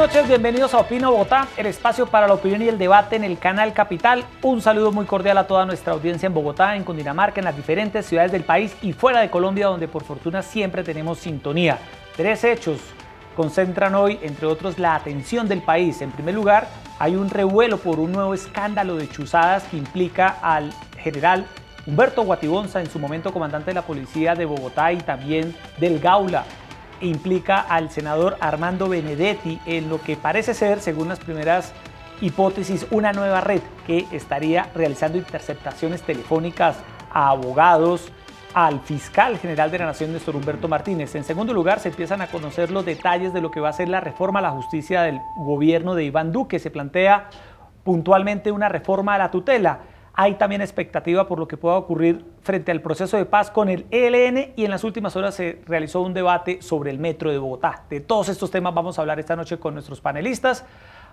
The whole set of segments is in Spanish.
noches, bienvenidos a Opino Bogotá, el espacio para la opinión y el debate en el canal Capital. Un saludo muy cordial a toda nuestra audiencia en Bogotá, en Cundinamarca, en las diferentes ciudades del país y fuera de Colombia, donde por fortuna siempre tenemos sintonía. Tres hechos concentran hoy, entre otros, la atención del país. En primer lugar, hay un revuelo por un nuevo escándalo de chuzadas que implica al general Humberto Guatibonza, en su momento comandante de la policía de Bogotá y también del Gaula implica al senador Armando Benedetti en lo que parece ser, según las primeras hipótesis, una nueva red que estaría realizando interceptaciones telefónicas a abogados, al fiscal general de la Nación, Néstor Humberto Martínez. En segundo lugar, se empiezan a conocer los detalles de lo que va a ser la reforma a la justicia del gobierno de Iván Duque. Se plantea puntualmente una reforma a la tutela hay también expectativa por lo que pueda ocurrir frente al proceso de paz con el ELN y en las últimas horas se realizó un debate sobre el metro de Bogotá. De todos estos temas vamos a hablar esta noche con nuestros panelistas,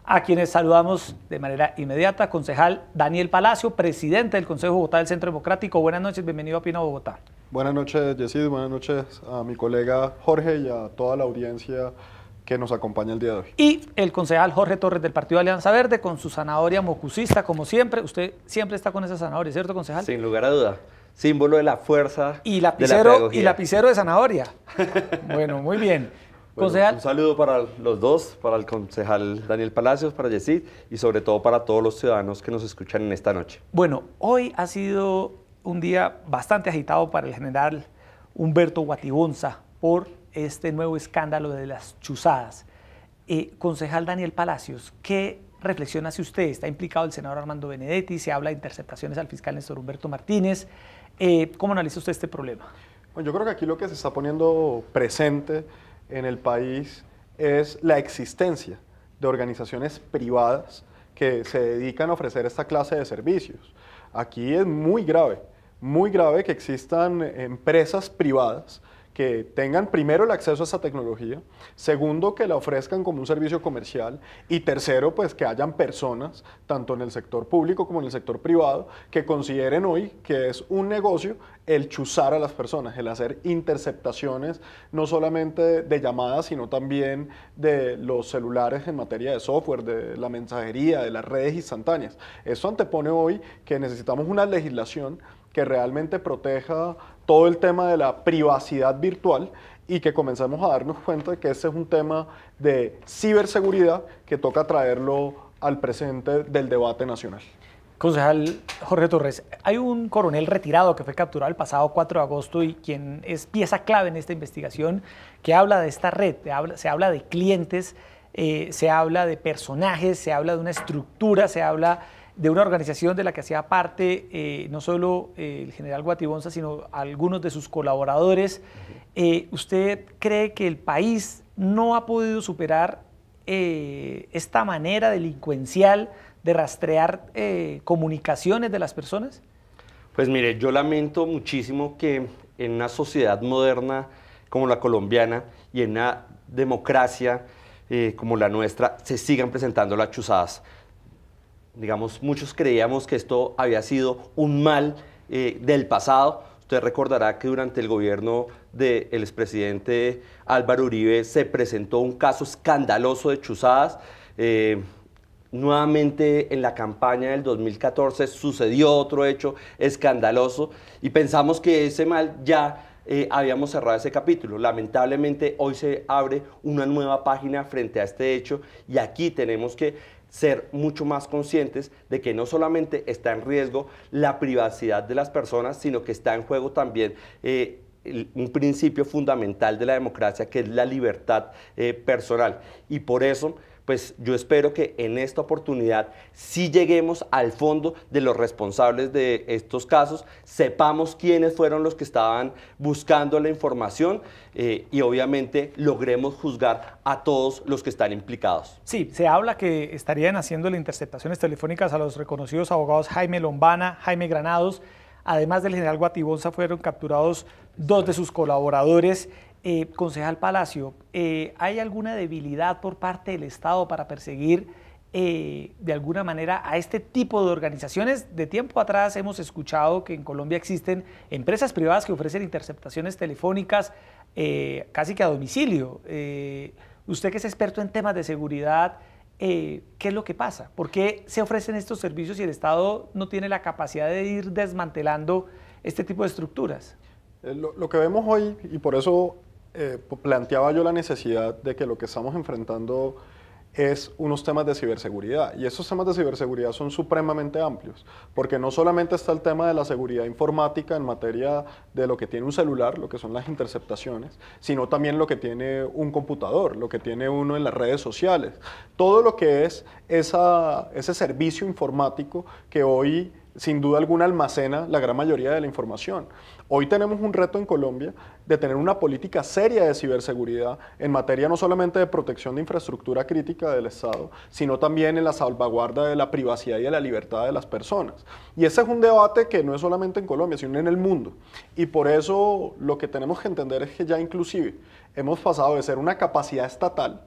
a quienes saludamos de manera inmediata. Concejal Daniel Palacio, presidente del Consejo Bogotá del Centro Democrático. Buenas noches, bienvenido a Pino Bogotá. Buenas noches, Yesid. Buenas noches a mi colega Jorge y a toda la audiencia que nos acompaña el día de hoy. Y el concejal Jorge Torres del Partido Alianza Verde con su zanahoria mocusista, como siempre. Usted siempre está con esa zanahoria, ¿cierto, concejal? Sin lugar a duda. Símbolo de la fuerza. Y lapicero, de y lapicero de zanahoria. bueno, muy bien. Un saludo para los dos, para el concejal Daniel Palacios, para Yesid y sobre todo para todos los ciudadanos que nos escuchan en esta noche. Bueno, hoy ha sido un día bastante agitado para el general Humberto Guatibonza, por este nuevo escándalo de las chuzadas. Eh, concejal Daniel Palacios, ¿qué reflexión hace usted? Está implicado el senador Armando Benedetti, se habla de interceptaciones al fiscal Néstor Humberto Martínez. Eh, ¿Cómo analiza usted este problema? Bueno, yo creo que aquí lo que se está poniendo presente en el país es la existencia de organizaciones privadas que se dedican a ofrecer esta clase de servicios. Aquí es muy grave, muy grave que existan empresas privadas que tengan primero el acceso a esa tecnología, segundo, que la ofrezcan como un servicio comercial y tercero, pues que hayan personas, tanto en el sector público como en el sector privado, que consideren hoy que es un negocio el chuzar a las personas, el hacer interceptaciones no solamente de llamadas, sino también de los celulares en materia de software, de la mensajería, de las redes instantáneas. Eso antepone hoy que necesitamos una legislación que realmente proteja todo el tema de la privacidad virtual y que comencemos a darnos cuenta de que ese es un tema de ciberseguridad que toca traerlo al presente del debate nacional. Concejal Jorge Torres, hay un coronel retirado que fue capturado el pasado 4 de agosto y quien es pieza clave en esta investigación, que habla de esta red, se habla de clientes, eh, se habla de personajes, se habla de una estructura, se habla de una organización de la que hacía parte eh, no solo eh, el general Guatibonza, sino algunos de sus colaboradores. Eh, ¿Usted cree que el país no ha podido superar esta manera delincuencial de rastrear comunicaciones de las personas? Pues mire, yo lamento muchísimo que en una sociedad moderna como la colombiana y en una democracia como la nuestra se sigan presentando las chuzadas digamos, muchos creíamos que esto había sido un mal eh, del pasado. Usted recordará que durante el gobierno del expresidente Álvaro Uribe se presentó un caso escandaloso de chuzadas. Eh, nuevamente en la campaña del 2014 sucedió otro hecho escandaloso y pensamos que ese mal ya eh, habíamos cerrado ese capítulo. Lamentablemente hoy se abre una nueva página frente a este hecho y aquí tenemos que ser mucho más conscientes de que no solamente está en riesgo la privacidad de las personas, sino que está en juego también eh, un principio fundamental de la democracia, que es la libertad eh, personal. Y por eso pues yo espero que en esta oportunidad sí lleguemos al fondo de los responsables de estos casos, sepamos quiénes fueron los que estaban buscando la información eh, y obviamente logremos juzgar a todos los que están implicados. Sí, se habla que estarían haciendo interceptaciones telefónicas a los reconocidos abogados Jaime Lombana, Jaime Granados, además del general Guatibonza fueron capturados dos de sus colaboradores eh, concejal Palacio, eh, ¿hay alguna debilidad por parte del Estado para perseguir eh, de alguna manera a este tipo de organizaciones? De tiempo atrás hemos escuchado que en Colombia existen empresas privadas que ofrecen interceptaciones telefónicas casi que a domicilio. usted que es experto en temas de seguridad, ¿qué es lo que pasa? ¿Por qué se ofrecen estos servicios y el Estado no tiene la capacidad de ir desmantelando este tipo de estructuras? lo que vemos hoy, y por eso eh, planteaba yo la necesidad de que lo que estamos enfrentando es unos temas de ciberseguridad. Y esos temas de ciberseguridad son supremamente amplios, porque no solamente está el tema de la seguridad informática en materia de lo que tiene un celular, lo que son las interceptaciones, sino también lo que tiene un computador, lo que tiene uno en las redes sociales, todo lo que es ese servicio informático que hoy sin duda alguna almacena la gran mayoría de la información. Hoy tenemos un reto en Colombia de tener una política seria de ciberseguridad en materia no solamente de protección de infraestructura crítica del Estado, sino también en la salvaguarda de la privacidad y de la libertad de las personas. Y ese es un debate que no es solamente en Colombia, sino en el mundo. Y por eso lo que tenemos que entender es que ya inclusive hemos pasado de ser una capacidad estatal,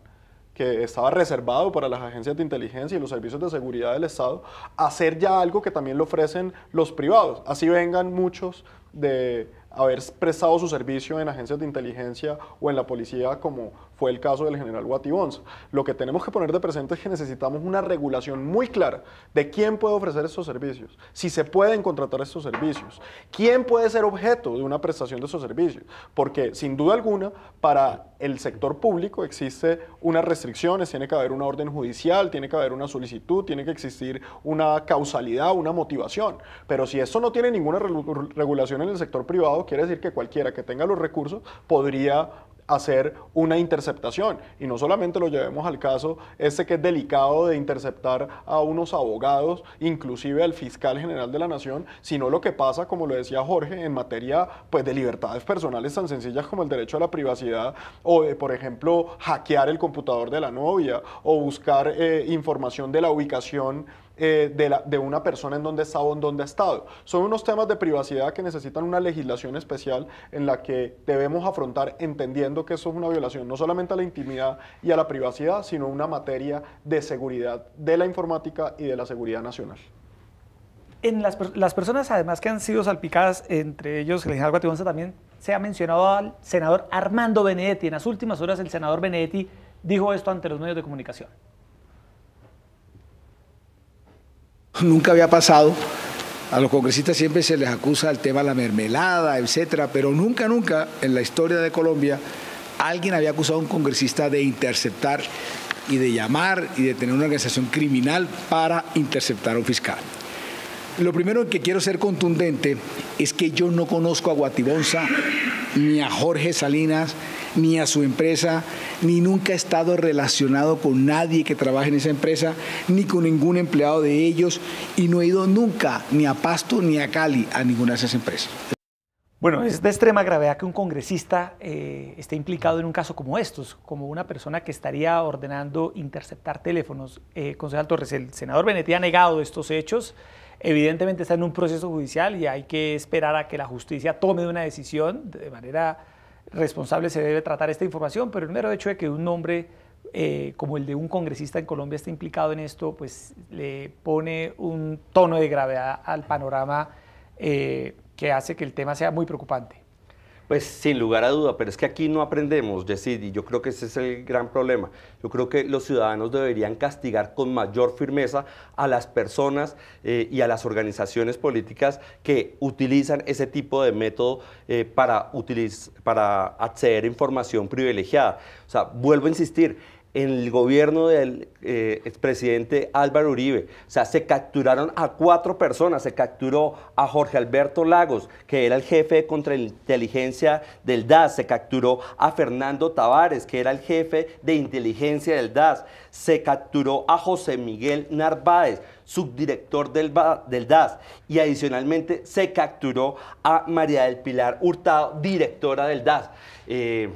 que estaba reservado para las agencias de inteligencia y los servicios de seguridad del Estado, hacer ya algo que también lo ofrecen los privados. Así vengan muchos de haber prestado su servicio en agencias de inteligencia o en la policía como, fue el caso del general Guatibonza. Lo que tenemos que poner de presente es que necesitamos una regulación muy clara de quién puede ofrecer estos servicios, si se pueden contratar estos servicios, quién puede ser objeto de una prestación de esos servicios, porque sin duda alguna para el sector público existe unas restricciones, tiene que haber una orden judicial, tiene que haber una solicitud, tiene que existir una causalidad, una motivación, pero si eso no tiene ninguna regulación en el sector privado, quiere decir que cualquiera que tenga los recursos podría hacer una interceptación. Y no solamente lo llevemos al caso este que es delicado de interceptar a unos abogados, inclusive al fiscal general de la nación, sino lo que pasa, como lo decía Jorge, en materia pues, de libertades personales tan sencillas como el derecho a la privacidad o por ejemplo, hackear el computador de la novia o buscar eh, información de la ubicación eh, de, una persona en donde o en donde ha estado. Son unos temas de privacidad que necesitan una legislación especial en la que debemos afrontar entendiendo que eso es una violación no solamente a la intimidad y a la privacidad, sino una materia de seguridad de la informática y de la seguridad nacional. En las, personas además que han sido salpicadas, entre ellos el general también, se ha mencionado al senador Armando Benedetti. En las últimas horas el senador Benedetti dijo esto ante los medios de comunicación. Nunca había pasado. A los congresistas siempre se les acusa el tema de la mermelada, etcétera, pero nunca, nunca en la historia de Colombia alguien había acusado a un congresista de interceptar y de llamar y de tener una organización criminal para interceptar a un fiscal. Lo primero que quiero ser contundente es que yo no conozco a Guatibonza, ni a Jorge Salinas, ni a su empresa, ni nunca ha estado relacionado con nadie que trabaje en esa empresa, ni con ningún empleado de ellos, y no he ido nunca ni a Pasto ni a Cali a ninguna de esas empresas. Bueno, es de extrema gravedad que un congresista eh, esté implicado en un caso como estos, como una persona que estaría ordenando interceptar teléfonos. Eh, concejal Torres, el senador Benetí ha negado estos hechos. Evidentemente está en un proceso judicial y hay que esperar a que la justicia tome una decisión de manera responsable se debe tratar esta información, pero el mero hecho de que un nombre eh, como el de un congresista en Colombia esté implicado en esto, pues le pone un tono de gravedad al panorama eh, que hace que el tema sea muy preocupante. Pues sin lugar a duda, pero es que aquí no aprendemos, decir, y yo creo que ese es el gran problema. Yo creo que los ciudadanos deberían castigar con mayor firmeza a las personas eh, y a las organizaciones políticas que utilizan ese tipo de método eh, para, para acceder a información privilegiada. O sea, vuelvo a insistir, en el gobierno del eh, expresidente Álvaro Uribe. O sea, se capturaron a cuatro personas. Se capturó a Jorge Alberto Lagos, que era el jefe de contrainteligencia del DAS. Se capturó a Fernando Tavares, que era el jefe de inteligencia del DAS. Se capturó a José Miguel Narváez, subdirector del, del DAS. Y adicionalmente se capturó a María del Pilar Hurtado, directora del DAS. Eh,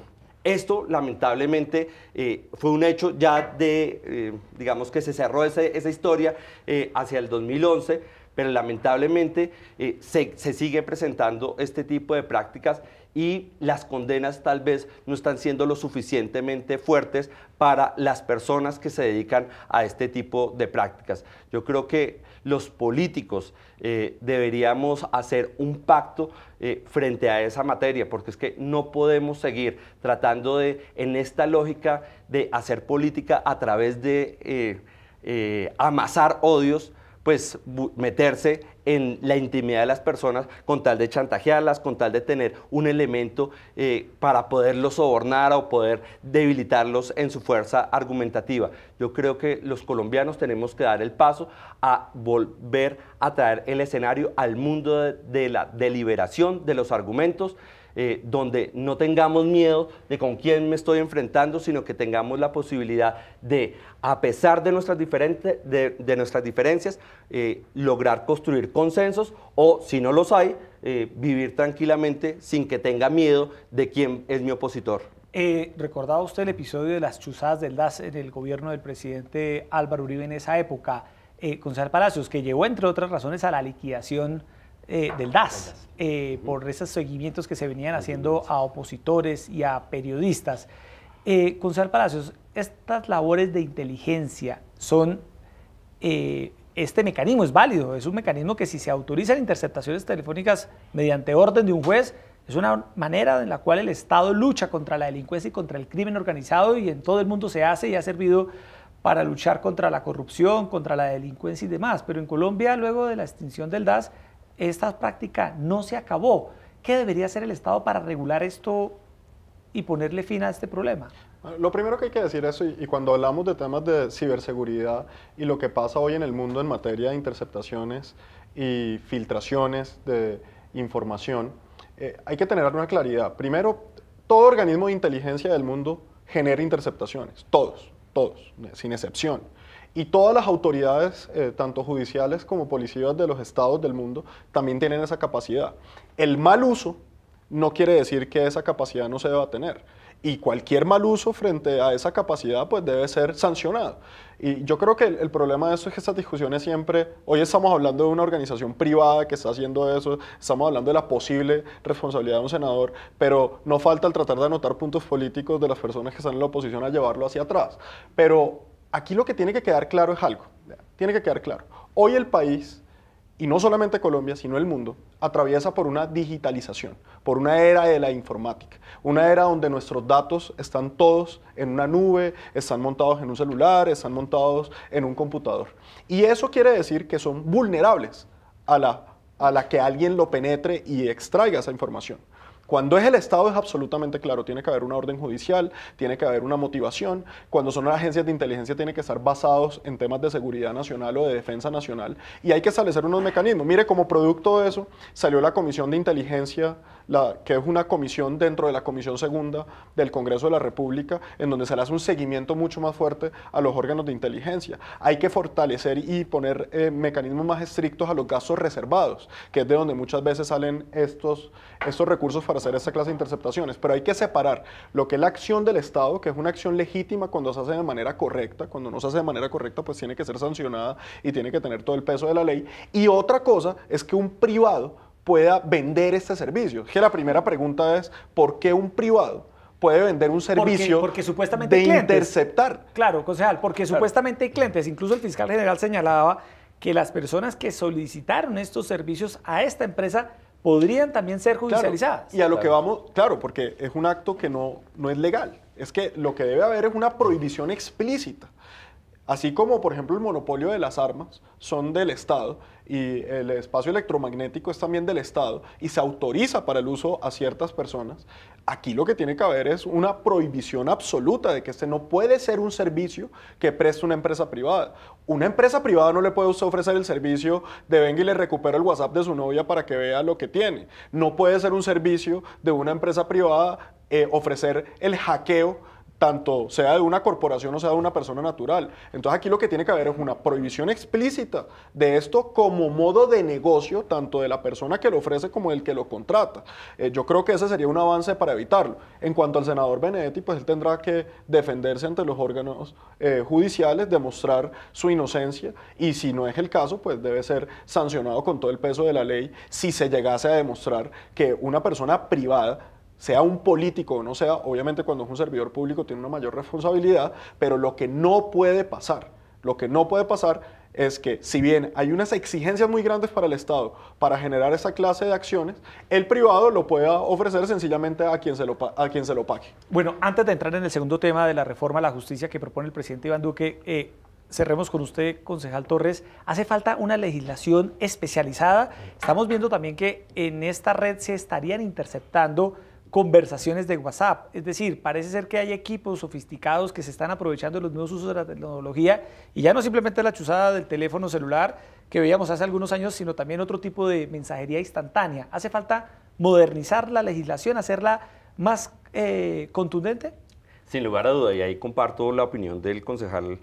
esto, lamentablemente, eh, fue un hecho ya de, eh, digamos que se cerró esa historia eh, hacia el 2011, pero lamentablemente se, se sigue presentando este tipo de prácticas y las condenas tal vez no están siendo lo suficientemente fuertes para las personas que se dedican a este tipo de prácticas. Yo creo que los políticos eh, deberíamos hacer un pacto eh, frente a esa materia, porque es que no podemos seguir tratando de, en esta lógica de hacer política a través de eh, amasar odios, pues meterse en la intimidad de las personas con tal de chantajearlas, con tal de tener un elemento eh, para poderlos sobornar o poder debilitarlos en su fuerza argumentativa. Yo creo que los colombianos tenemos que dar el paso a volver a traer el escenario al mundo de la deliberación de los argumentos eh, donde no tengamos miedo de con quién me estoy enfrentando, sino que tengamos la posibilidad de, a pesar de nuestras, de, nuestras diferencias, eh, lograr construir consensos o, si no los hay, eh, vivir tranquilamente sin que tenga miedo de quién es mi opositor. recordaba usted el episodio de las chuzadas del DAS en el gobierno del presidente Álvaro Uribe en esa época, Gonzalo Palacios, que llevó, entre otras razones, a la liquidación eh, del DAS, eh, por esos seguimientos que se venían haciendo a opositores y a periodistas. Eh, Palacios, estas labores de inteligencia son, eh, este mecanismo es válido, es un mecanismo que si se autorizan interceptaciones telefónicas mediante orden de un juez, es una manera en la cual el Estado lucha contra la delincuencia y contra el crimen organizado y en todo el mundo se hace y ha servido para luchar contra la corrupción, contra la delincuencia y demás. Pero en Colombia, luego de la extinción del DAS, esta práctica no se acabó. ¿Qué debería hacer el Estado para regular esto y ponerle fin a este problema? Lo primero que hay que decir es, y cuando hablamos de temas de ciberseguridad y lo que pasa hoy en el mundo en materia de interceptaciones y filtraciones de información, eh, hay que tener una claridad. Primero, todo organismo de inteligencia del mundo genera interceptaciones, todos, todos, sin excepción. Y todas las autoridades, eh, tanto judiciales como policías de los estados del mundo, también tienen esa capacidad. El mal uso no quiere decir que esa capacidad no se deba tener. Y cualquier mal uso frente a esa capacidad pues debe ser sancionado. Y yo creo que el, problema de eso es que estas discusiones siempre, hoy estamos hablando de una organización privada que está haciendo eso, estamos hablando de la posible responsabilidad de un senador, pero no falta el tratar de anotar puntos políticos de las personas que están en la oposición a llevarlo hacia atrás. Pero aquí lo que tiene que quedar claro es algo, tiene que quedar claro. Hoy el país, y no solamente Colombia, sino el mundo, atraviesa por una digitalización, por una era de la informática, una era donde nuestros datos están todos en una nube, están montados en un celular, están montados en un computador. Y eso quiere decir que son vulnerables a la, a la que alguien lo penetre y extraiga esa información. Cuando es el Estado es absolutamente claro, tiene que haber una orden judicial, tiene que haber una motivación. Cuando son agencias de inteligencia tiene que estar basados en temas de seguridad nacional o de defensa nacional y hay que establecer unos mecanismos. Mire, como producto de eso salió la Comisión de Inteligencia que es una comisión dentro de la Comisión Segunda del Congreso de la República, en donde se le hace un seguimiento mucho más fuerte a los órganos de inteligencia. Hay que fortalecer y poner eh, mecanismos más estrictos a los gastos reservados, que es de donde muchas veces salen estos, estos recursos para hacer esta clase de interceptaciones. Pero hay que separar lo que es la acción del Estado, que es una acción legítima cuando se hace de manera correcta, cuando no se hace de manera correcta, pues tiene que ser sancionada y tiene que tener todo el peso de la ley. Y otra cosa es que un privado pueda vender este servicio. Que la primera pregunta es, ¿por qué un privado? puede vender un servicio porque, supuestamente de interceptar. Claro, concejal, porque supuestamente hay clientes, incluso el fiscal general señalaba que las personas que solicitaron estos servicios a esta empresa podrían también ser judicializadas. y a lo que vamos, claro, porque es un acto que no, no es legal. Es que lo que debe haber es una prohibición explícita. Así como, por ejemplo, el monopolio de las armas son del Estado, y el espacio electromagnético es también del Estado y se autoriza para el uso a ciertas personas, aquí lo que tiene que haber es una prohibición absoluta de que este no puede ser un servicio que preste una empresa privada. Una empresa privada no le puede ofrecer el servicio de venga y le recupera el WhatsApp de su novia para que vea lo que tiene. No puede ser un servicio de una empresa privada eh, ofrecer el hackeo tanto sea de una corporación o sea de una persona natural. Entonces aquí lo que tiene que haber es una prohibición explícita de esto como modo de negocio, tanto de la persona que lo ofrece como del que lo contrata. Eh, yo creo que ese sería un avance para evitarlo. En cuanto al senador Benedetti, pues él tendrá que defenderse ante los órganos eh, judiciales, demostrar su inocencia y si no es el caso, pues debe ser sancionado con todo el peso de la ley si se llegase a demostrar que una persona privada sea un político o no sea, obviamente cuando es un servidor público tiene una mayor responsabilidad, pero lo que no puede pasar, lo que no puede pasar es que si bien hay unas exigencias muy grandes para el Estado para generar esa clase de acciones, el privado lo pueda ofrecer sencillamente a quien se lo, a quien se lo pague. Bueno, antes de entrar en el segundo tema de la reforma a la justicia que propone el presidente Iván Duque, eh, cerremos con usted, concejal Torres. Hace falta una legislación especializada. Estamos viendo también que en esta red se estarían interceptando conversaciones de WhatsApp. Es decir, parece ser que hay equipos sofisticados que se están aprovechando de los nuevos usos de la tecnología y ya no simplemente la chuzada del teléfono celular que veíamos hace algunos años, sino también otro tipo de mensajería instantánea. ¿Hace falta modernizar la legislación, hacerla más eh, contundente? Sin lugar a duda, y ahí comparto la opinión del concejal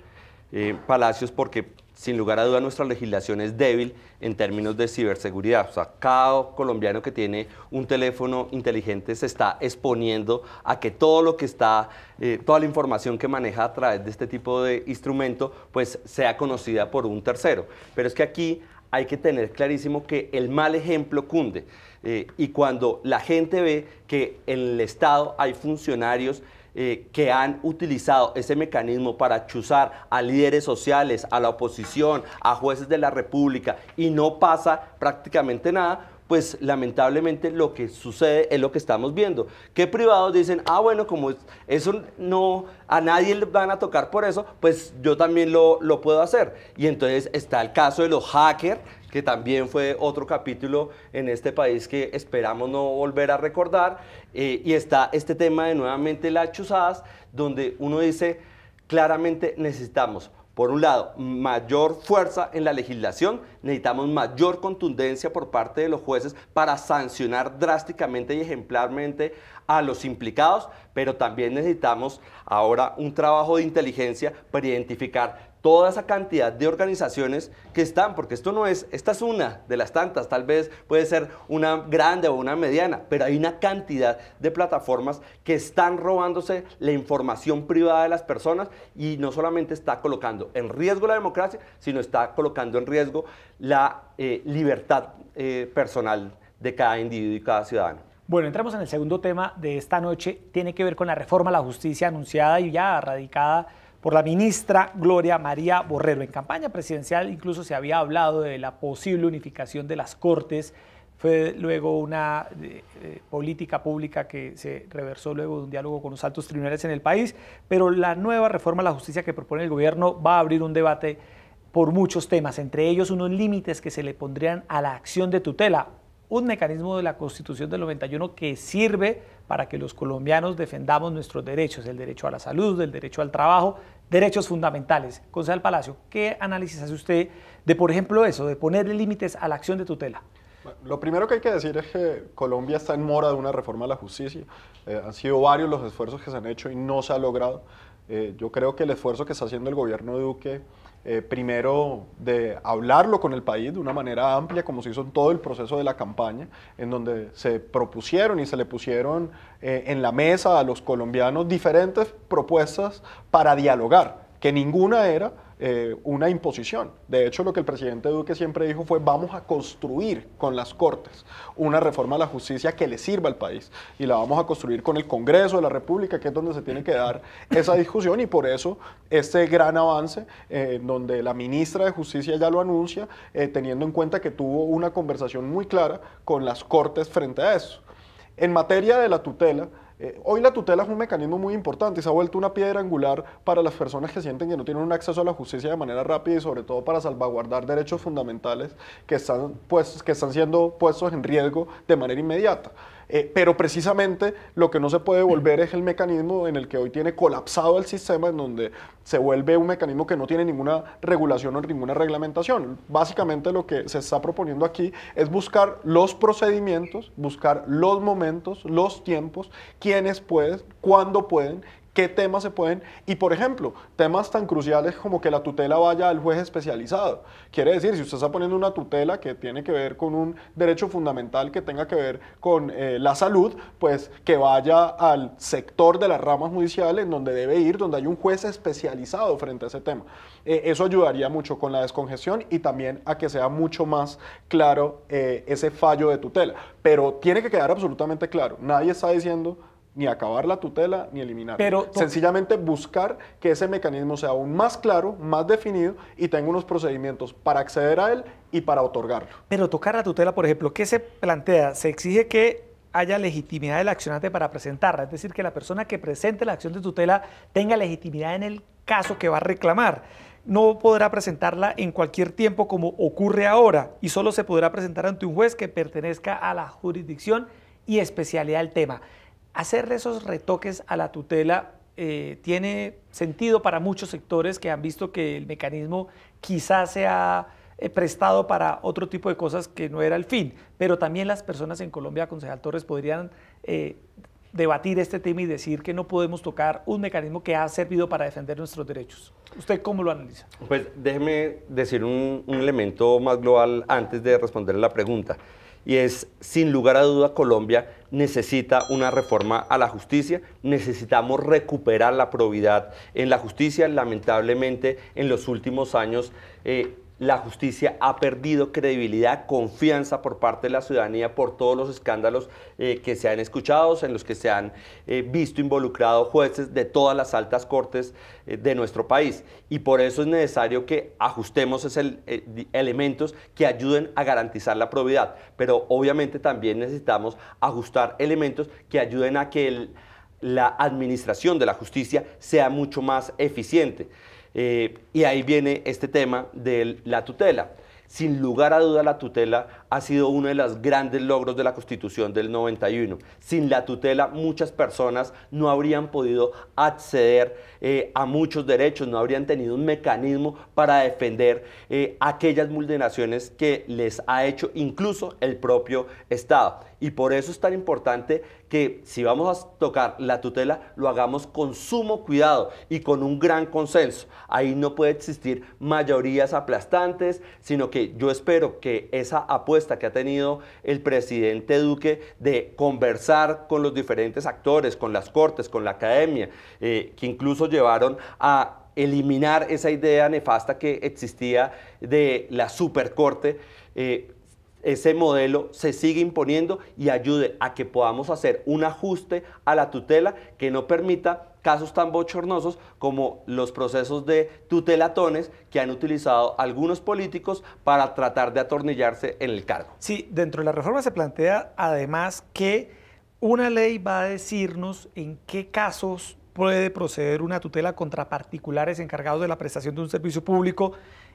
eh, Palacios, porque sin lugar a duda nuestra legislación es débil en términos de ciberseguridad. O sea, cada colombiano que tiene un teléfono inteligente se está exponiendo a que todo lo que está, eh, toda la información que maneja a través de este tipo de instrumento, pues sea conocida por un tercero. Pero es que aquí hay que tener clarísimo que el mal ejemplo cunde. Eh, y cuando la gente ve que en el Estado hay funcionarios eh, que han utilizado ese mecanismo para chuzar a líderes sociales, a la oposición, a jueces de la República y no pasa prácticamente nada, pues lamentablemente lo que sucede es lo que estamos viendo. Que privados dicen, ah, bueno, como eso no, a nadie le van a tocar por eso, pues yo también lo, puedo hacer. Y entonces está el caso de los hackers, que también fue otro capítulo en este país que esperamos no volver a recordar. Eh, y está este tema de nuevamente las chuzadas, donde uno dice, claramente necesitamos por un lado, mayor fuerza en la legislación, necesitamos mayor contundencia por parte de los jueces para sancionar drásticamente y ejemplarmente a los implicados, pero también necesitamos ahora un trabajo de inteligencia para identificar toda esa cantidad de organizaciones que están, porque esto no es, esta es una de las tantas, tal vez puede ser una grande o una mediana, pero hay una cantidad de plataformas que están robándose la información privada de las personas y no solamente está colocando en riesgo la democracia, sino está colocando en riesgo la eh, libertad eh, personal de cada individuo y cada ciudadano. Bueno, entramos en el segundo tema de esta noche. Tiene que ver con la reforma a la justicia anunciada y ya radicada por la ministra Gloria María Borrero. En campaña presidencial incluso se había hablado de la posible unificación de las Cortes. Fue luego una eh, eh, política pública que se reversó luego de un diálogo con los altos tribunales en el país, pero la nueva reforma a la justicia que propone el gobierno va a abrir un debate por muchos temas, entre ellos unos límites que se le pondrían a la acción de tutela, un mecanismo de la Constitución del 91 que sirve para que los colombianos defendamos nuestros derechos, el derecho a la salud, el derecho al trabajo, derechos fundamentales. Concejal Palacio, ¿qué análisis hace usted de, por ejemplo, eso, de poner límites a la acción de tutela? Lo primero que hay que decir es que Colombia está en mora de una reforma a la justicia. Eh, han sido varios los esfuerzos que se han hecho y no se ha logrado. Eh, yo creo que el esfuerzo que está haciendo el gobierno de Duque eh, primero de hablarlo con el país de una manera amplia, como se hizo en todo el proceso de la campaña, en donde se propusieron y se le pusieron eh, en la mesa a los colombianos diferentes propuestas para dialogar, que ninguna era eh, una imposición. De hecho, lo que el presidente Duque siempre dijo fue vamos a construir con las Cortes una reforma a la justicia que le sirva al país y la vamos a construir con el Congreso de la República, que es donde se tiene que dar esa discusión y por eso este gran avance eh, donde la ministra de Justicia ya lo anuncia, eh, teniendo en cuenta que tuvo una conversación muy clara con las Cortes frente a eso. En materia de la tutela, eh, hoy la tutela es un mecanismo muy importante y se ha vuelto una piedra angular para las personas que sienten que no tienen un acceso a la justicia de manera rápida y sobre todo para salvaguardar derechos fundamentales que están pues, siendo puestos en riesgo de manera inmediata. Eh, pero precisamente lo que no se puede volver es el mecanismo en el que hoy tiene colapsado el sistema, en donde se vuelve un mecanismo que no tiene ninguna regulación o ninguna reglamentación. Básicamente lo que se está proponiendo aquí es buscar los procedimientos, buscar los momentos, los tiempos, quiénes pueden, cuándo pueden qué temas se pueden, y por ejemplo, temas tan cruciales como que la tutela vaya al juez especializado. Quiere decir, si usted está poniendo una tutela que tiene que ver con un derecho fundamental que tenga que ver con eh, la salud, pues que vaya al sector de las ramas judiciales en donde debe ir, donde hay un juez especializado frente a ese tema. Eh, eso ayudaría mucho con la descongestión y también a que sea mucho más claro eh, ese fallo de tutela. Pero tiene que quedar absolutamente claro, nadie está diciendo ni acabar la tutela ni eliminarla. Pero sencillamente buscar que ese mecanismo sea aún más claro, más definido y tenga unos procedimientos para acceder a él y para otorgarlo. Pero tocar la tutela, por ejemplo, ¿qué se plantea? Se exige que haya legitimidad del accionante para presentarla, es decir, que la persona que presente la acción de tutela tenga legitimidad en el caso que va a reclamar. No podrá presentarla en cualquier tiempo como ocurre ahora y solo se podrá presentar ante un juez que pertenezca a la jurisdicción y especialidad del tema. Hacer esos retoques a la tutela eh, tiene sentido para muchos sectores que han visto que el mecanismo quizás se ha eh, prestado para otro tipo de cosas que no era el fin, pero también las personas en Colombia, concejal Torres, podrían eh, debatir este tema y decir que no podemos tocar un mecanismo que ha servido para defender nuestros derechos. ¿Usted cómo lo analiza? Pues déjeme decir un, un elemento más global antes de responder la pregunta y es, sin lugar a duda, Colombia necesita una reforma a la justicia, necesitamos recuperar la probidad en la justicia. Lamentablemente, en los últimos años, eh, la justicia ha perdido credibilidad, confianza por parte de la ciudadanía por todos los escándalos eh, que se han escuchado, en los que se han eh, visto involucrados jueces de todas las altas cortes eh, de nuestro país. Y por eso es necesario que ajustemos elementos que ayuden a garantizar la probidad. Pero obviamente también necesitamos ajustar elementos que ayuden a que la administración de la justicia sea mucho más eficiente. Eh, y ahí viene este tema de la tutela. Sin lugar a duda la tutela ha sido uno de los grandes logros de la Constitución del 91. Sin la tutela muchas personas no habrían podido acceder eh, a muchos derechos, no habrían tenido un mecanismo para defender eh, aquellas vulneraciones que les ha hecho incluso el propio Estado. Y por eso es tan importante que si vamos a tocar la tutela, lo hagamos con sumo cuidado y con un gran consenso. Ahí no puede existir mayorías aplastantes, sino que yo espero que esa apuesta que ha tenido el presidente Duque de conversar con los diferentes actores, con las cortes, con la academia, eh, que incluso llevaron a eliminar esa idea nefasta que existía de la supercorte. Eh, ese modelo se sigue imponiendo y ayude a que podamos hacer un ajuste a la tutela que no permita casos tan bochornosos como los procesos de tutelatones que han utilizado algunos políticos para tratar de atornillarse en el cargo. Sí, dentro de la reforma se plantea además que una ley va a decirnos en qué casos puede proceder una tutela contra particulares encargados de la prestación de un servicio público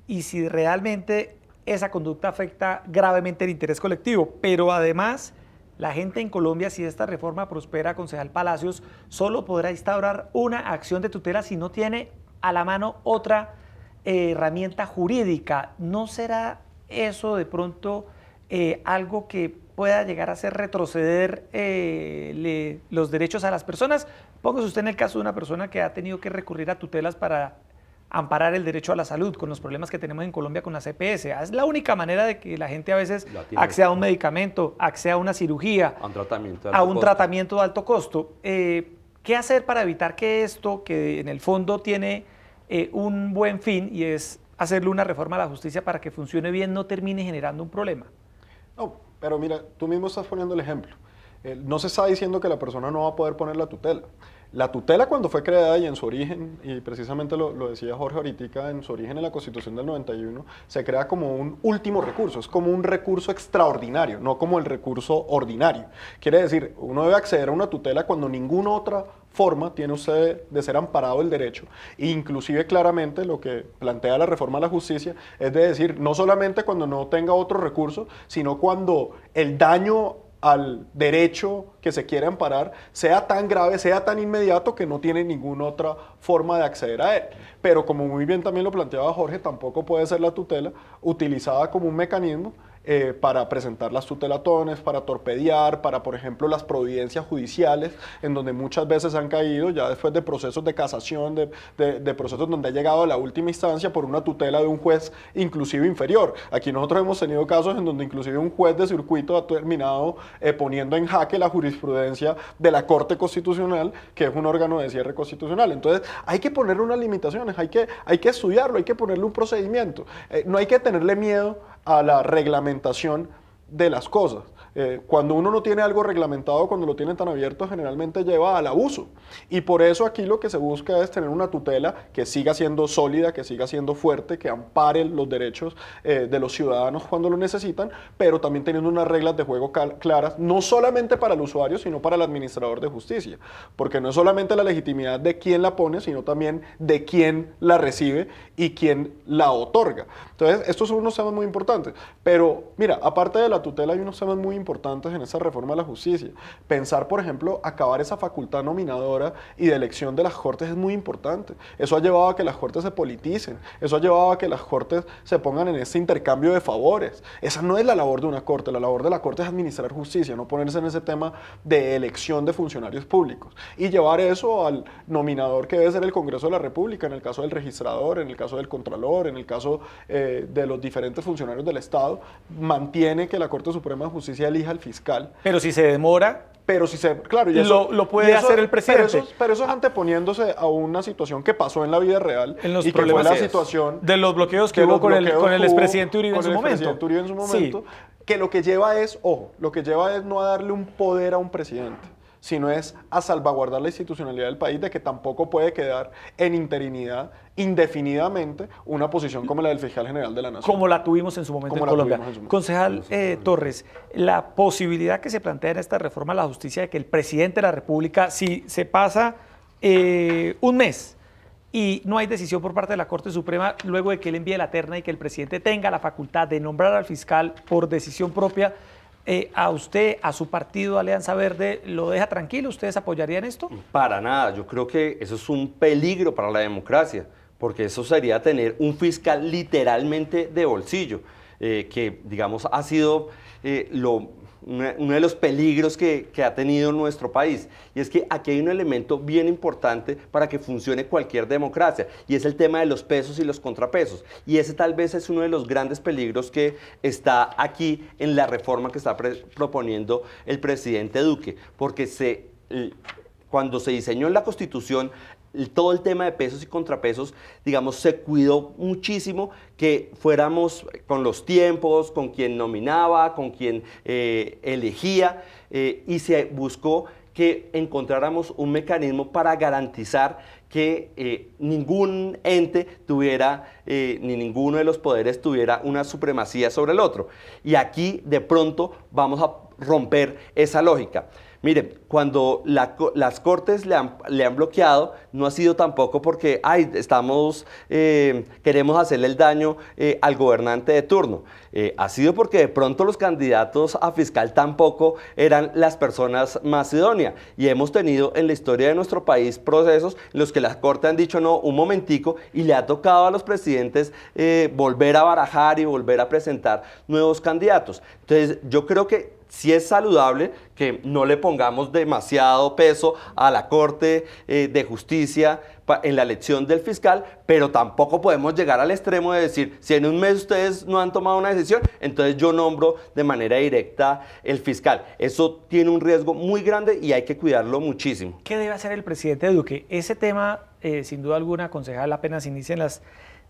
y si realmente esa conducta afecta gravemente el interés colectivo, pero además la gente en Colombia, si esta reforma prospera, concejal Palacios, solo podrá instaurar una acción de tutela si no tiene a la mano otra eh, herramienta jurídica. ¿No será eso de pronto eh, algo que pueda llegar a hacer retroceder eh, los derechos a las personas? Póngase usted en el caso de una persona que ha tenido que recurrir a tutelas para amparar el derecho a la salud con los problemas que tenemos en Colombia con la CPS. Ah, es la única manera de que la gente a veces acceda a un medicamento, acceda a una cirugía, a un tratamiento de alto, costo. Eh, ¿Qué hacer para evitar que esto, que en el fondo tiene eh, un buen fin y es hacerle una reforma a la justicia para que funcione bien, no termine generando un problema? No, pero mira, tú mismo estás poniendo el ejemplo. Eh, no se está diciendo que la persona no va a poder poner la tutela. La tutela cuando fue creada y en su origen, y precisamente lo, decía Jorge ahorita, en su origen en la Constitución del 91, se crea como un último recurso, es como un recurso extraordinario, no como el recurso ordinario. Quiere decir, uno debe acceder a una tutela cuando ninguna otra forma tiene usted de ser amparado el derecho. E inclusive claramente lo que plantea la reforma a la justicia es de decir, no solamente cuando no tenga otro recurso, sino cuando el daño al derecho que se quiera amparar sea tan grave, sea tan inmediato que no tiene ninguna otra forma de acceder a él. Pero como muy bien también lo planteaba Jorge, tampoco puede ser la tutela utilizada como un mecanismo eh, para presentar las tutelatones, para torpedear, para, por ejemplo, las providencias judiciales, en donde muchas veces han caído, ya después de procesos de casación, de, de, procesos donde ha llegado a la última instancia por una tutela de un juez inclusive inferior. Aquí nosotros hemos tenido casos en donde inclusive un juez de circuito ha terminado eh, poniendo en jaque la jurisprudencia de la Corte Constitucional, que es un órgano de cierre constitucional. Entonces, hay que ponerle unas limitaciones, hay que, hay que estudiarlo, hay que ponerle un procedimiento. Eh, no hay que tenerle miedo a la reglamentación de las cosas. Eh, cuando uno no tiene algo reglamentado, cuando lo tiene tan abierto, generalmente lleva al abuso. Y por eso aquí lo que se busca es tener una tutela que siga siendo sólida, que siga siendo fuerte, que ampare los derechos eh, de los ciudadanos cuando lo necesitan, pero también teniendo unas reglas de juego claras, no solamente para el usuario, sino para el administrador de justicia. Porque no es solamente la legitimidad de quién la pone, sino también de quién la recibe y quién la otorga. Entonces, estos son unos temas muy importantes. Pero mira, aparte de la tutela hay unos temas muy importantes importantes en esa reforma de la justicia. Pensar, por ejemplo, acabar esa facultad nominadora y de elección de las Cortes es muy importante. Eso ha llevado a que las Cortes se politicen, eso ha llevado a que las Cortes se pongan en ese intercambio de favores. Esa no es la labor de una Corte, la labor de la Corte es administrar justicia, no ponerse en ese tema de elección de funcionarios públicos. Y llevar eso al nominador que debe ser el Congreso de la República, en el caso del registrador, en el caso del contralor, en el caso eh, de los diferentes funcionarios del Estado, mantiene que la Corte Suprema de Justicia elija fiscal. Pero si se demora, pero si se, claro, lo, puede hacer el presidente. Pero eso, es ah. anteponiéndose a una situación que pasó en la vida real en los y que fue la situación de los bloqueos que, hubo con el, con el expresidente Uribe, en su momento, que lo que lleva es, ojo, lo que lleva es no darle un poder a un presidente sino es a salvaguardar la institucionalidad del país de que tampoco puede quedar en interinidad indefinidamente una posición como la del fiscal general de la nación. Como la tuvimos en su momento en Colombia. Concejal eh, Torres, la posibilidad que se plantea en esta reforma a la justicia de que el presidente de la República, si se pasa eh, un mes y no hay decisión por parte de la Corte Suprema luego de que él envíe la terna y que el presidente tenga la facultad de nombrar al fiscal por decisión propia, eh, a usted, a su partido Alianza Verde, ¿lo deja tranquilo? ¿Ustedes apoyarían esto? Para nada, yo creo que eso es un peligro para la democracia, porque eso sería tener un fiscal literalmente de bolsillo, eh, que digamos ha sido eh, lo uno de los peligros que, ha tenido nuestro país. Y es que aquí hay un elemento bien importante para que funcione cualquier democracia, y es el tema de los pesos y los contrapesos. Y ese tal vez es uno de los grandes peligros que está aquí en la reforma que está proponiendo el presidente Duque, porque se cuando se diseñó la Constitución todo el tema de pesos y contrapesos, digamos, se cuidó muchísimo que fuéramos con los tiempos, con quien nominaba, con quien eh, elegía, eh, y se buscó que encontráramos un mecanismo para garantizar que eh, ningún ente tuviera, ni ninguno de los poderes tuviera una supremacía sobre el otro. Y aquí de pronto vamos a romper esa lógica. Mire, cuando las cortes le han, bloqueado, no ha sido tampoco porque, ay, estamos, eh, queremos hacerle el daño eh, al gobernante de turno. Eh, ha sido porque de pronto los candidatos a fiscal tampoco eran las personas más idóneas. Y hemos tenido en la historia de nuestro país procesos en los que las cortes han dicho, no, un momentico, y le ha tocado a los presidentes volver a barajar y volver a presentar nuevos candidatos. Entonces, yo creo que si es saludable que no le pongamos demasiado peso a la Corte eh, de Justicia en la elección del fiscal, pero tampoco podemos llegar al extremo de decir, si en un mes ustedes no han tomado una decisión, entonces yo nombro de manera directa el fiscal. Eso tiene un riesgo muy grande y hay que cuidarlo muchísimo. ¿Qué debe hacer el presidente Duque? Ese tema, eh, sin duda alguna, concejal, apenas inician las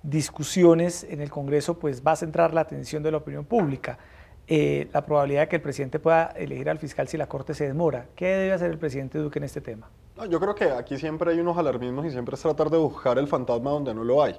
discusiones en el Congreso, pues va a centrar la atención de la opinión pública. Eh, la probabilidad de que el presidente pueda elegir al fiscal si la Corte se demora. ¿Qué debe hacer el presidente Duque en este tema? No, yo creo que aquí siempre hay unos alarmismos y siempre es tratar de buscar el fantasma donde no lo hay.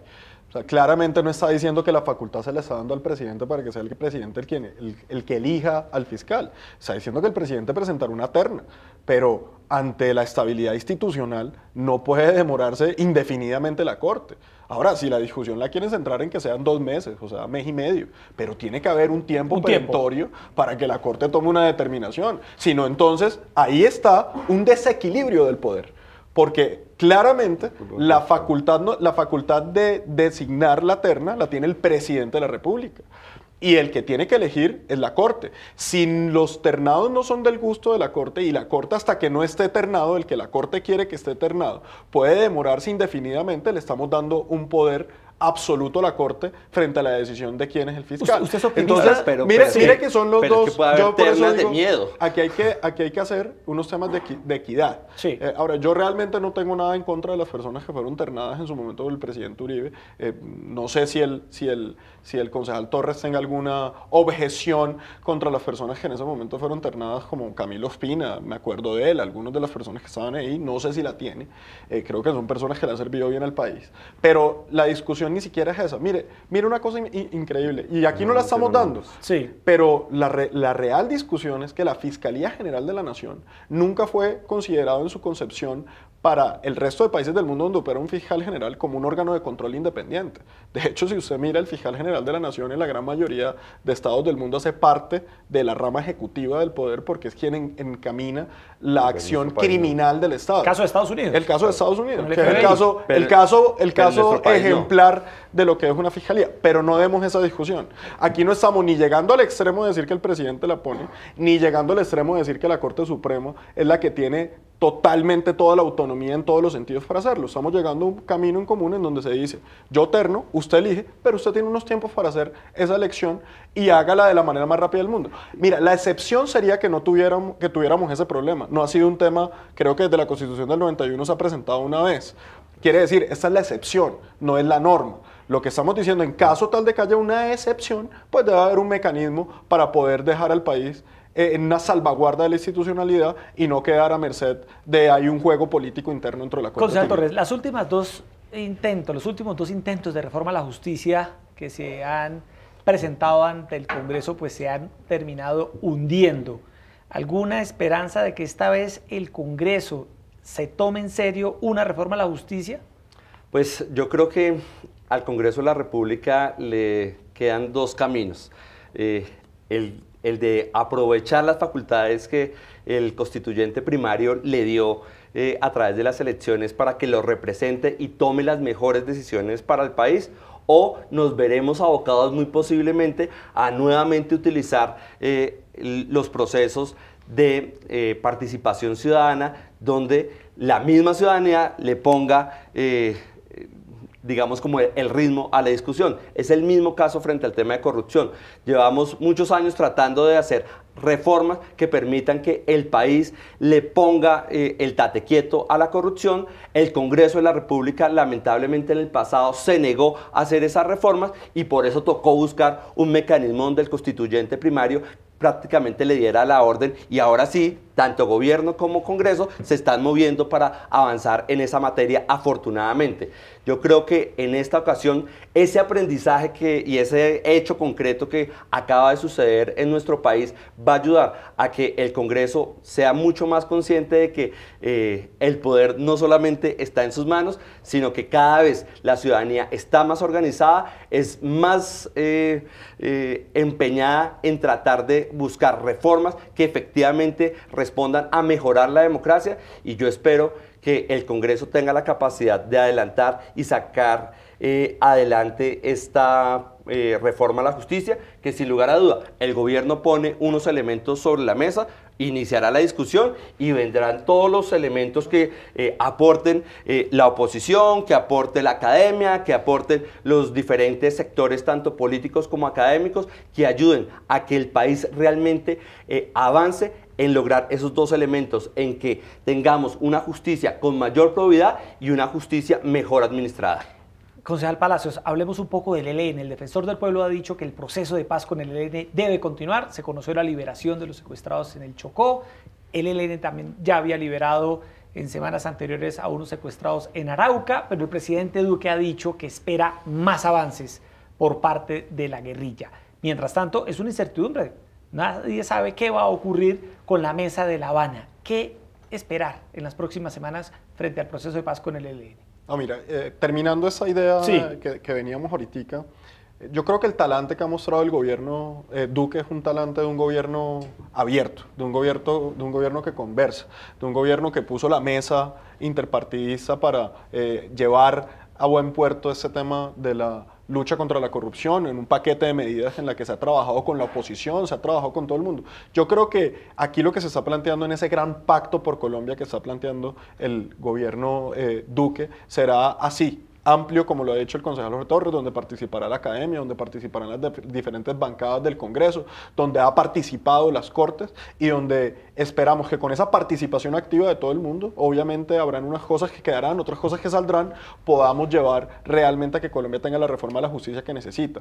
O sea, claramente no está diciendo que la facultad se le está dando al presidente para que sea el presidente el, quien, el, que elija al fiscal. Está diciendo que el presidente presentará una terna, pero ante la estabilidad institucional no puede demorarse indefinidamente la Corte. Ahora, si la discusión la quieren centrar en que sean dos meses, o sea, mes y medio, pero tiene que haber un tiempo perentorio para que la Corte tome una determinación. Si no, entonces ahí está un desequilibrio del poder porque claramente la facultad, la facultad de designar la terna la tiene el presidente de la República. Y el que tiene que elegir es la Corte. Si los ternados no son del gusto de la Corte y la Corte hasta que no esté ternado, el que la Corte quiere que esté ternado, puede demorarse indefinidamente, le estamos dando un poder absoluto la Corte frente a la decisión de quién es el fiscal. Entonces, pero, mire, pues que son los dos. de miedo. Aquí hay, que, aquí hay que hacer unos temas de, equidad. Sí. Eh, ahora, yo realmente no tengo nada en contra de las personas que fueron ternadas en su momento del presidente Uribe. Eh, no sé si el, si, el, si el concejal Torres tenga alguna objeción contra las personas que en ese momento fueron ternadas, como Camilo Espina, me acuerdo de él, algunas de las personas que estaban ahí, no sé si la tiene. Eh, creo que son personas que le han servido bien al país. Pero la discusión ni siquiera es esa. Mire, mire una cosa increíble, y aquí no, la estamos dando, sí. pero la, la real discusión es que la Fiscalía General de la Nación nunca fue considerado en su concepción para el resto de países del mundo donde opera un fiscal general como un órgano de control independiente. De hecho, si usted mira, el fiscal general de la nación en la gran mayoría de estados del mundo hace parte de la rama ejecutiva del poder porque es quien encamina la acción criminal del Estado. El caso de Estados Unidos. El caso de Estados Unidos, que es el caso, el caso, el caso ejemplar de lo que es una fiscalía. Pero no demos esa discusión. Aquí no estamos ni llegando al extremo de decir que el presidente la pone, ni llegando al extremo de decir que la Corte Suprema es la que tiene totalmente toda la autonomía en todos los sentidos para hacerlo. Estamos llegando a un camino en común en donde se dice, yo terno, usted elige, pero usted tiene unos tiempos para hacer esa elección y hágala de la manera más rápida del mundo. Mira, la excepción sería que no tuviéramos, que tuviéramos ese problema. No ha sido un tema, creo que desde la Constitución del 91 se ha presentado una vez. Quiere decir, esta es la excepción, no es la norma. Lo que estamos diciendo, en caso tal de que haya una excepción, pues debe haber un mecanismo para poder dejar al país eh, en una salvaguarda de la institucionalidad y no quedar a merced de hay un juego político interno dentro de la Corte. Torres, las últimas dos intentos, los últimos dos intentos de reforma a la justicia que se han presentado ante el Congreso, pues se han terminado hundiendo. ¿Alguna esperanza de que esta vez el Congreso se tome en serio una reforma a la justicia? Pues yo creo que al Congreso de la República le quedan dos caminos. Eh, el el de aprovechar las facultades que el constituyente primario le dio eh, a través de las elecciones para que lo represente y tome las mejores decisiones para el país o nos veremos abocados muy posiblemente a nuevamente utilizar eh, los procesos de eh, participación ciudadana donde la misma ciudadanía le ponga digamos, como el ritmo a la discusión. Es el mismo caso frente al tema de corrupción. Llevamos muchos años tratando de hacer reformas que permitan que el país le ponga eh, el tate quieto a la corrupción. El Congreso de la República lamentablemente en el pasado se negó a hacer esas reformas y por eso tocó buscar un mecanismo donde el constituyente primario prácticamente le diera la orden y ahora sí tanto gobierno como Congreso se están moviendo para avanzar en esa materia, afortunadamente. Yo creo que en esta ocasión ese aprendizaje que, y ese hecho concreto que acaba de suceder en nuestro país va a ayudar a que el Congreso sea mucho más consciente de que eh, el poder no solamente está en sus manos, sino que cada vez la ciudadanía está más organizada, es más eh, eh, empeñada en tratar de buscar reformas que efectivamente respondan a mejorar la democracia y yo espero que el Congreso tenga la capacidad de adelantar y sacar eh, adelante esta eh, reforma a la justicia, que sin lugar a duda el gobierno pone unos elementos sobre la mesa, iniciará la discusión y vendrán todos los elementos que eh, aporten la oposición, que aporte la academia, que aporten los diferentes sectores, tanto políticos como académicos, que ayuden a que el país realmente avance en lograr esos dos elementos, en que tengamos una justicia con mayor probidad y una justicia mejor administrada. Concejal Palacios, hablemos un poco del ELN. El defensor del pueblo ha dicho que el proceso de paz con el ELN debe continuar. Se conoció la liberación de los secuestrados en el Chocó. El ELN también ya había liberado en semanas anteriores a unos secuestrados en Arauca, pero el presidente Duque ha dicho que espera más avances por parte de la guerrilla. Mientras tanto, es una incertidumbre Nadie sabe qué va a ocurrir con la mesa de La Habana. ¿Qué esperar en las próximas semanas frente al proceso de paz con el ELN? mira, eh, terminando esa idea que, veníamos ahorita, eh, yo creo que el talante que ha mostrado el gobierno eh, Duque es un talante de un gobierno abierto, de un gobierno, de un gobierno que conversa, de un gobierno que puso la mesa interpartidista para llevar a buen puerto ese tema de la lucha contra la corrupción, en un paquete de medidas en la que se ha trabajado con la oposición, se ha trabajado con todo el mundo. Yo creo que aquí lo que se está planteando en ese gran pacto por Colombia que está planteando el gobierno eh, Duque será así, amplio como lo ha hecho el concejal Torres, donde participará la academia, donde participarán las diferentes bancadas del Congreso, donde ha participado las Cortes y donde esperamos que con esa participación activa de todo el mundo, obviamente habrán unas cosas que quedarán, otras cosas que saldrán, podamos llevar realmente a que Colombia tenga la reforma de la justicia que necesita.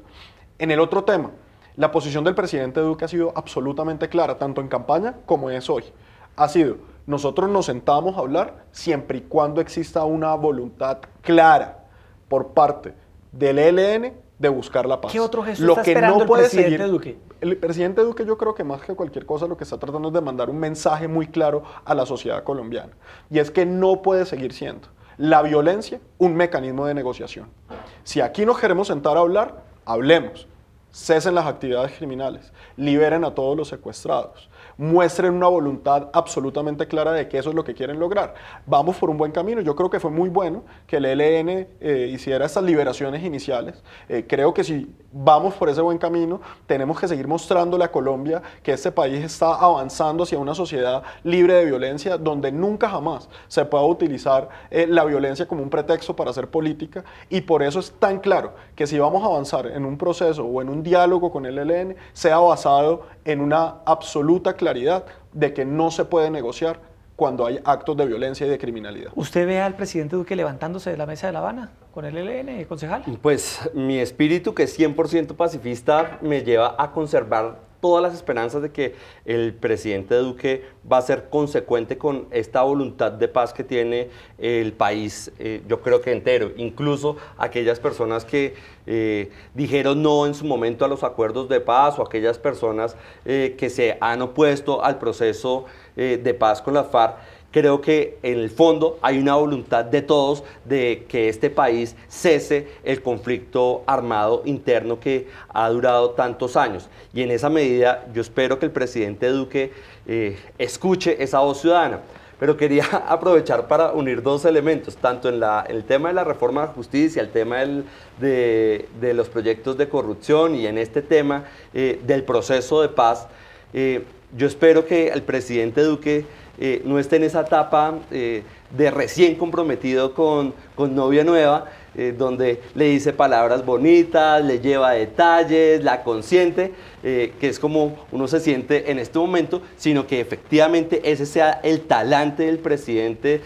En el otro tema, la posición del presidente Duque ha sido absolutamente clara, tanto en campaña como es hoy. Ha sido, nosotros nos sentamos a hablar siempre y cuando exista una voluntad clara por parte del ELN de buscar la paz. ¿Qué otro gesto lo está que esperando no el presidente Duque? El presidente Duque yo creo que más que cualquier cosa lo que está tratando es de mandar un mensaje muy claro a la sociedad colombiana. Y es que no puede seguir siendo la violencia un mecanismo de negociación. Si aquí nos queremos sentar a hablar, hablemos. Cesen las actividades criminales, liberen a todos los secuestrados, muestren una voluntad absolutamente clara de que eso es lo que quieren lograr. Vamos por un buen camino. Yo creo que fue muy bueno que el ELN eh, hiciera estas liberaciones iniciales. Eh, creo que si vamos por ese buen camino, tenemos que seguir mostrándole a Colombia que este país está avanzando hacia una sociedad libre de violencia, donde nunca jamás se pueda utilizar eh, la violencia como un pretexto para hacer política. Y por eso es tan claro que si vamos a avanzar en un proceso o en un diálogo con el ELN, sea basado en una absoluta claridad de que no se puede negociar cuando hay actos de violencia y de criminalidad. ¿Usted ve al presidente Duque levantándose de la mesa de La Habana con el ELN, concejal? Pues mi espíritu, que es 100% pacifista, me lleva a conservar todas las esperanzas de que el presidente Duque va a ser consecuente con esta voluntad de paz que tiene el país, eh, yo creo que entero, incluso aquellas personas que eh, dijeron no en su momento a los acuerdos de paz o aquellas personas eh, que se han opuesto al proceso de paz con la FARC creo que en el fondo hay una voluntad de todos de que este país cese el conflicto armado interno que ha durado tantos años. Y en esa medida yo espero que el presidente Duque eh, escuche esa voz ciudadana. Pero quería aprovechar para unir dos elementos, tanto en, el tema de la reforma de justicia, el tema de, los proyectos de corrupción y en este tema eh, del proceso de paz. Eh, yo espero que el presidente Duque eh, no esté en esa etapa eh, de recién comprometido con, novia nueva, eh, donde le dice palabras bonitas, le lleva detalles, la consiente, que es como uno se siente en este momento, sino que efectivamente ese sea el talante del presidente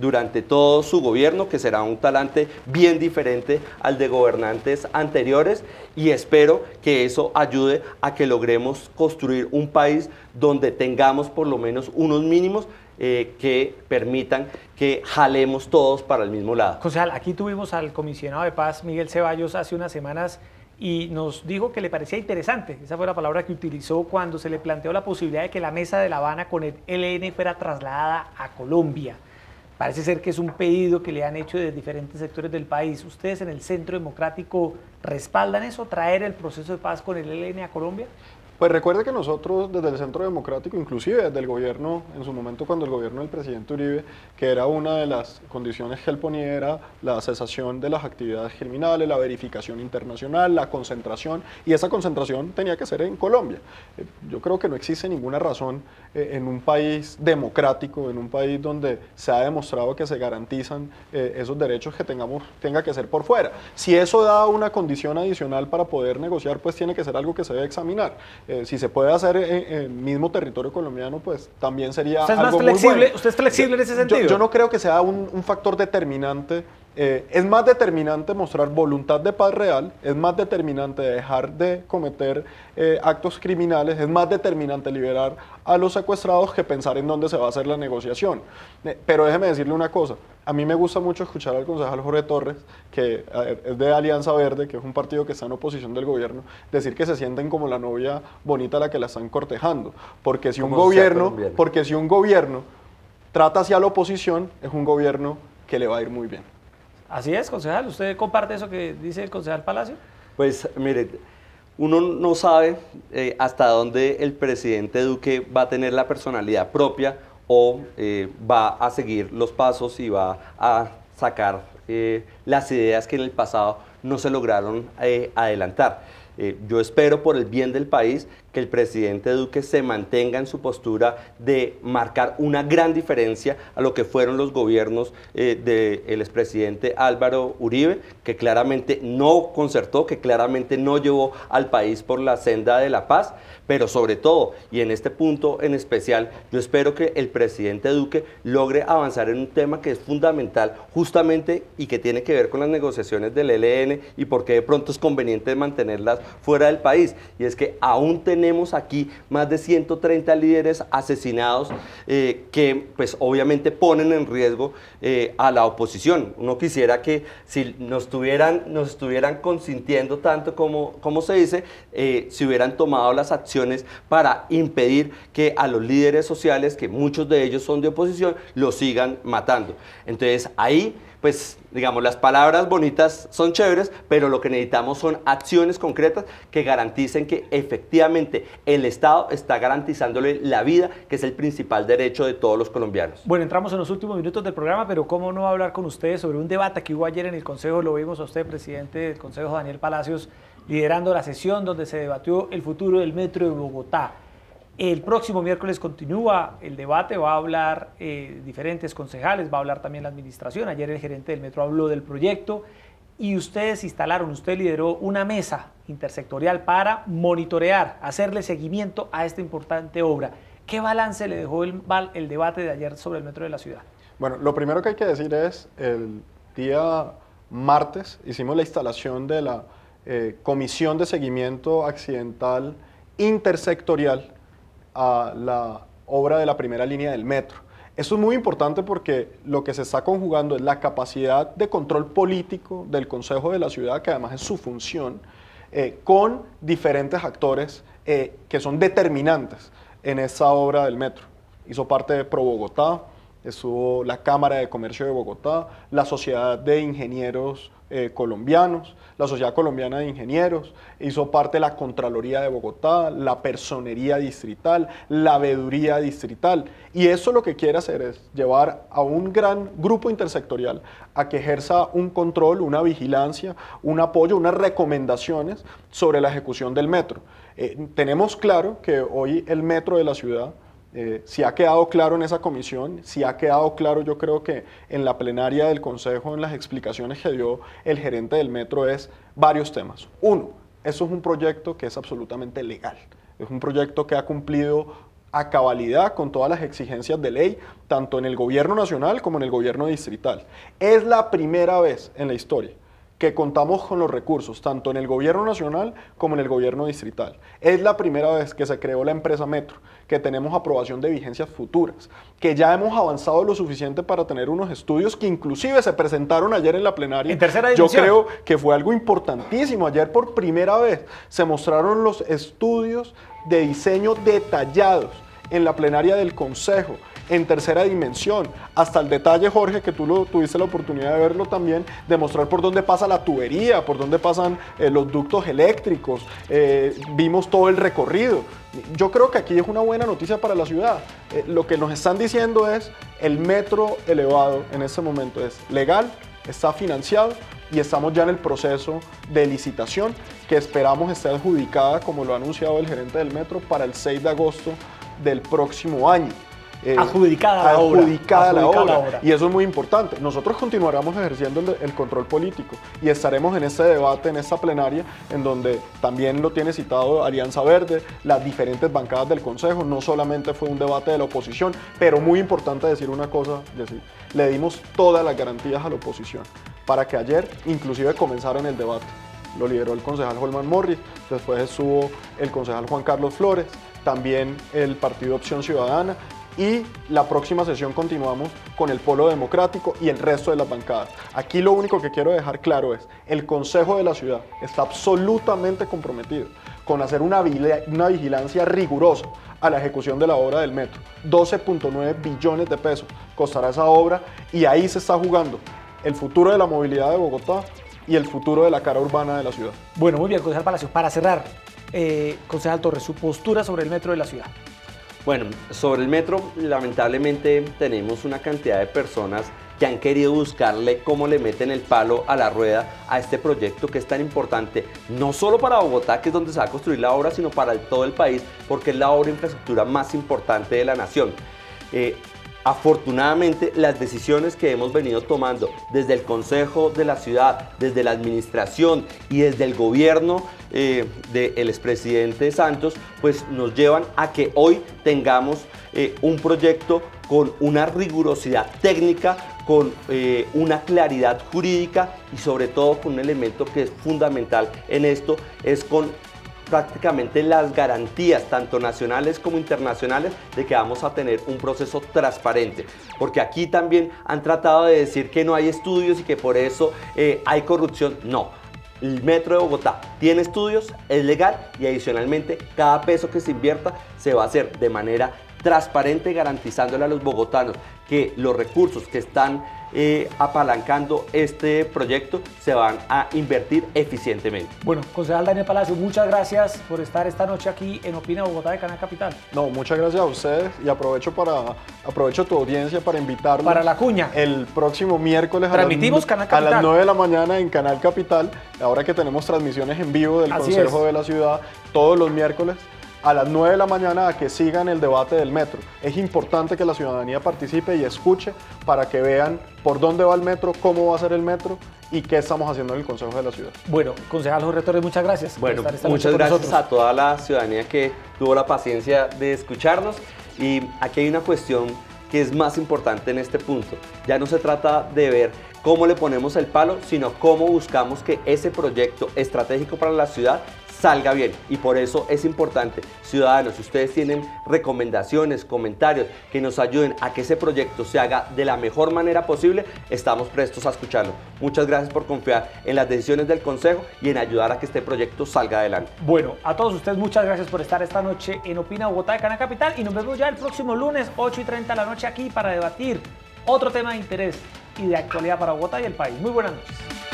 durante todo su gobierno, que será un talante bien diferente al de gobernantes anteriores, y espero que eso ayude a que logremos construir un país donde tengamos por lo menos unos mínimos eh, que permitan que jalemos todos para el mismo lado. Concejal, aquí tuvimos al comisionado de paz Miguel Ceballos hace unas semanas y nos dijo que le parecía interesante, esa fue la palabra que utilizó cuando se le planteó la posibilidad de que la mesa de La Habana con el e LN fuera trasladada a Colombia. Parece ser que es un pedido que le han hecho de diferentes sectores del país. ¿Ustedes en el Centro Democrático respaldan eso, traer el proceso de paz con el e LN a Colombia? Pues recuerde que nosotros desde el Centro Democrático, inclusive desde el gobierno, en su momento cuando el gobierno del presidente Uribe, que era una de las condiciones que él ponía era la cesación de las actividades criminales, la verificación internacional, la concentración, y esa concentración tenía que ser en Colombia. Eh, yo creo que no existe ninguna razón eh, en un país democrático, en un país donde se ha demostrado que se garantizan eh, esos derechos que tengamos, tenga que ser por fuera. Si eso da una condición adicional para poder negociar, pues tiene que ser algo que se debe examinar. Eh, si se puede hacer en, el mismo territorio colombiano, pues también sería... algo muy ¿Usted es flexible en ese sentido? Yo, no creo que sea un factor determinante eh, es más determinante mostrar voluntad de paz real, es más determinante dejar de cometer eh, actos criminales, es más determinante liberar a los secuestrados que pensar en dónde se va a hacer la negociación. Eh, pero déjeme decirle una cosa, a mí me gusta mucho escuchar al concejal Jorge Torres, que es de Alianza Verde, que es un partido que está en oposición del gobierno, decir que se sienten como la novia bonita a la que la están cortejando, porque si un gobierno, porque si un gobierno trata hacia la oposición, es un gobierno que le va a ir muy bien. Así es, concejal. ¿Usted comparte eso que dice el concejal Palacio? Pues mire, uno no sabe eh, hasta dónde el presidente Duque va a tener la personalidad propia o eh, va a seguir los pasos y va a sacar eh, las ideas que en el pasado no se lograron adelantar. yo espero por el bien del país que el presidente Duque se mantenga en su postura de marcar una gran diferencia a lo que fueron los gobiernos eh, del expresidente Álvaro Uribe, que claramente no concertó, que claramente no llevó al país por la senda de la paz, pero sobre todo, y en este punto en especial, yo espero que el presidente Duque logre avanzar en un tema que es fundamental justamente y que tiene que ver con las negociaciones del ELN y por qué de pronto es conveniente mantenerlas fuera del país, y es que aún tenemos tenemos aquí más de 130 líderes asesinados eh, que pues obviamente ponen en riesgo eh, a la oposición. Uno quisiera que si nos, tuvieran, nos estuvieran consintiendo tanto como, como se dice, eh, si hubieran tomado las acciones para impedir que a los líderes sociales, que muchos de ellos son de oposición, lo sigan matando. Entonces ahí pues digamos, las palabras bonitas son chéveres, pero lo que necesitamos son acciones concretas que garanticen que efectivamente el Estado está garantizándole la vida, que es el principal derecho de todos los colombianos. Bueno, entramos en los últimos minutos del programa, pero cómo no hablar con ustedes sobre un debate que hubo ayer en el Consejo, lo vimos a usted, presidente del Consejo, Daniel Palacios, liderando la sesión donde se debatió el futuro del metro de Bogotá. El próximo miércoles continúa el debate, va a hablar eh, diferentes concejales, va a hablar también la administración. Ayer el gerente del metro habló del proyecto y ustedes instalaron, usted lideró una mesa intersectorial para monitorear, hacerle seguimiento a esta importante obra. ¿Qué balance le dejó el, debate de ayer sobre el metro de la ciudad? Bueno, lo primero que hay que decir es, el día martes hicimos la instalación de la eh, Comisión de Seguimiento Accidental Intersectorial a la obra de la primera línea del metro. Eso es muy importante porque lo que se está conjugando es la capacidad de control político del Consejo de la Ciudad, que además es su función, eh, con diferentes actores eh, que son determinantes en esa obra del metro. Hizo parte de Pro Bogotá, estuvo la Cámara de Comercio de Bogotá, la Sociedad de Ingenieros eh, colombianos, la Sociedad Colombiana de Ingenieros, hizo parte de la Contraloría de Bogotá, la Personería Distrital, la Veeduría Distrital. Y eso lo que quiere hacer es llevar a un gran grupo intersectorial a que ejerza un control, una vigilancia, un apoyo, unas recomendaciones sobre la ejecución del metro. Eh, tenemos claro que hoy el metro de la ciudad eh, si ha quedado claro en esa comisión, si ha quedado claro yo creo que en la plenaria del Consejo, en las explicaciones que dio el gerente del metro, es varios temas. Uno, eso es un proyecto que es absolutamente legal. Es un proyecto que ha cumplido a cabalidad con todas las exigencias de ley, tanto en el gobierno nacional como en el gobierno distrital. Es la primera vez en la historia que contamos con los recursos, tanto en el gobierno nacional como en el gobierno distrital. Es la primera vez que se creó la empresa Metro, que tenemos aprobación de vigencias futuras, que ya hemos avanzado lo suficiente para tener unos estudios que inclusive se presentaron ayer en la plenaria. tercera Yo creo que fue algo importantísimo. Ayer por primera vez se mostraron los estudios de diseño detallados en la plenaria del Consejo en tercera dimensión, hasta el detalle, Jorge, que tú tuviste la oportunidad de verlo también, de mostrar por dónde pasa la tubería, por dónde pasan eh, los ductos eléctricos, eh, vimos todo el recorrido. Yo creo que aquí es una buena noticia para la ciudad. Eh, lo que nos están diciendo es, el metro elevado en este momento es legal, está financiado y estamos ya en el proceso de licitación que esperamos esté adjudicada, como lo ha anunciado el gerente del metro, para el 6 de agosto del próximo año. Eh, adjudicada, la obra, Y eso es muy importante. Nosotros continuaremos ejerciendo el, control político y estaremos en ese debate, en esa plenaria, en donde también lo tiene citado Alianza Verde, las diferentes bancadas del Consejo. No solamente fue un debate de la oposición, pero muy importante decir una cosa, decir, le dimos todas las garantías a la oposición para que ayer inclusive comenzaron el debate. Lo lideró el concejal Holman Morris, después estuvo el concejal Juan Carlos Flores, también el Partido Opción Ciudadana, y la próxima sesión continuamos con el polo democrático y el resto de las bancadas. Aquí lo único que quiero dejar claro es, el Consejo de la Ciudad está absolutamente comprometido con hacer una, vigilancia rigurosa a la ejecución de la obra del metro. 12.9 billones de pesos costará esa obra y ahí se está jugando el futuro de la movilidad de Bogotá y el futuro de la cara urbana de la ciudad. Bueno, muy bien, concejal Palacios. Para cerrar, eh, concejal Torres, su postura sobre el metro de la ciudad. Bueno, sobre el metro, lamentablemente tenemos una cantidad de personas que han querido buscarle cómo le meten el palo a la rueda a este proyecto que es tan importante, no solo para Bogotá, que es donde se va a construir la obra, sino para todo el país, porque es la obra de infraestructura más importante de la nación. Eh, Afortunadamente, las decisiones que hemos venido tomando desde el Consejo de la Ciudad, desde la Administración y desde el gobierno eh, del expresidente Santos, pues nos llevan a que hoy tengamos eh, un proyecto con una rigurosidad técnica, con eh, una claridad jurídica y sobre todo con un elemento que es fundamental en esto, es con prácticamente las garantías, tanto nacionales como internacionales, de que vamos a tener un proceso transparente. Porque aquí también han tratado de decir que no hay estudios y que por eso eh, hay corrupción. No, el Metro de Bogotá tiene estudios, es legal y adicionalmente cada peso que se invierta se va a hacer de manera transparente garantizándole a los bogotanos que los recursos que están eh, apalancando este proyecto se van a invertir eficientemente. Bueno, concejal Daniel Palacio, muchas gracias por estar esta noche aquí en Opina Bogotá de Canal Capital. No, muchas gracias a ustedes y aprovecho para aprovecho tu audiencia para invitarlos. Para la cuña. El próximo miércoles a las, 9 de la mañana en Canal Capital, ahora que tenemos transmisiones en vivo del Consejo de la Ciudad todos los miércoles a las 9 de la mañana a que sigan el debate del metro. Es importante que la ciudadanía participe y escuche para que vean por dónde va el metro, cómo va a ser el metro y qué estamos haciendo en el Consejo de la Ciudad. Bueno, concejal Jorge Torres, muchas gracias. Bueno, muchas gracias a toda la ciudadanía que tuvo la paciencia de escucharnos y aquí hay una cuestión que es más importante en este punto. Ya no se trata de ver cómo le ponemos el palo, sino cómo buscamos que ese proyecto estratégico para la ciudad salga bien. Y por eso es importante, ciudadanos, si ustedes tienen recomendaciones, comentarios que nos ayuden a que ese proyecto se haga de la mejor manera posible, estamos prestos a escucharlo. Muchas gracias por confiar en las decisiones del Consejo y en ayudar a que este proyecto salga adelante. Bueno, a todos ustedes muchas gracias por estar esta noche en Opina Bogotá de Canal Capital y nos vemos ya el próximo lunes 8 y 30 de la noche aquí para debatir otro tema de interés y de actualidad para Bogotá y el país. Muy buenas noches.